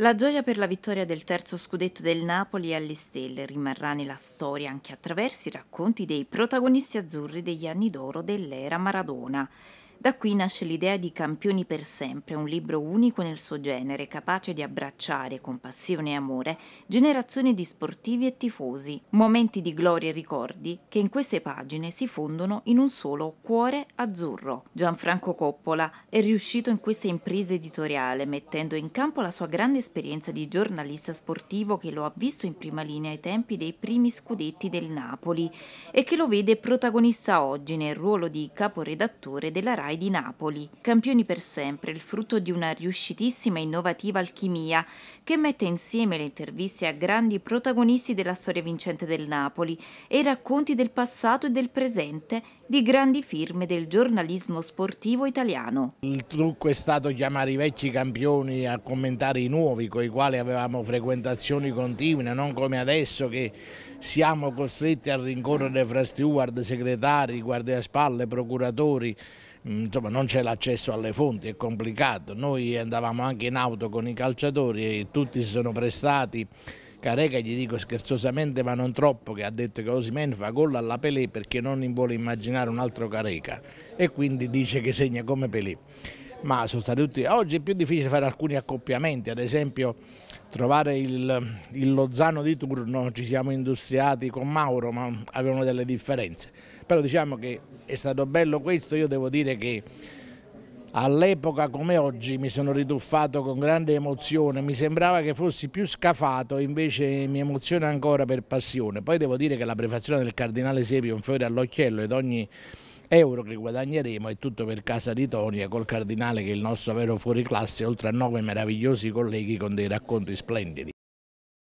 La gioia per la vittoria del terzo scudetto del Napoli alle stelle rimarrà nella storia anche attraverso i racconti dei protagonisti azzurri degli anni d'oro dell'era Maradona. Da qui nasce l'idea di Campioni per sempre, un libro unico nel suo genere, capace di abbracciare con passione e amore generazioni di sportivi e tifosi, momenti di gloria e ricordi che in queste pagine si fondono in un solo cuore azzurro. Gianfranco Coppola è riuscito in questa impresa editoriale mettendo in campo la sua grande esperienza di giornalista sportivo che lo ha visto in prima linea ai tempi dei primi scudetti del Napoli e che lo vede protagonista oggi nel ruolo di caporedattore della RAI e di Napoli, campioni per sempre, il frutto di una riuscitissima e innovativa alchimia che mette insieme le interviste a grandi protagonisti della storia vincente del Napoli e i racconti del passato e del presente di grandi firme del giornalismo sportivo italiano. Il trucco è stato chiamare i vecchi campioni a commentare i nuovi, con i quali avevamo frequentazioni continue, non come adesso che siamo costretti a rincorrere fra steward, segretari, guardiaspalle, procuratori, Mm, insomma, non c'è l'accesso alle fonti, è complicato. Noi andavamo anche in auto con i calciatori e tutti si sono prestati. Careca gli dico scherzosamente ma non troppo che ha detto che Osimen fa gol alla Pelé perché non vuole immaginare un altro Careca e quindi dice che segna come Pelé. Ma sono stati tutti... Oggi è più difficile fare alcuni accoppiamenti, ad esempio trovare il, il, Lozano di turno, ci siamo industriati con Mauro ma avevano delle differenze, però diciamo che è stato bello questo, io devo dire che all'epoca come oggi mi sono rituffato con grande emozione, mi sembrava che fossi più scafato, invece mi emoziona ancora per passione, poi devo dire che la prefazione del Cardinale Sepio è un fiore all'occhiello ed ogni euro che guadagneremo è tutto per Casa di Tonia col Cardinale che è il nostro vero fuoriclasse, oltre a nove meravigliosi colleghi con dei racconti splendidi.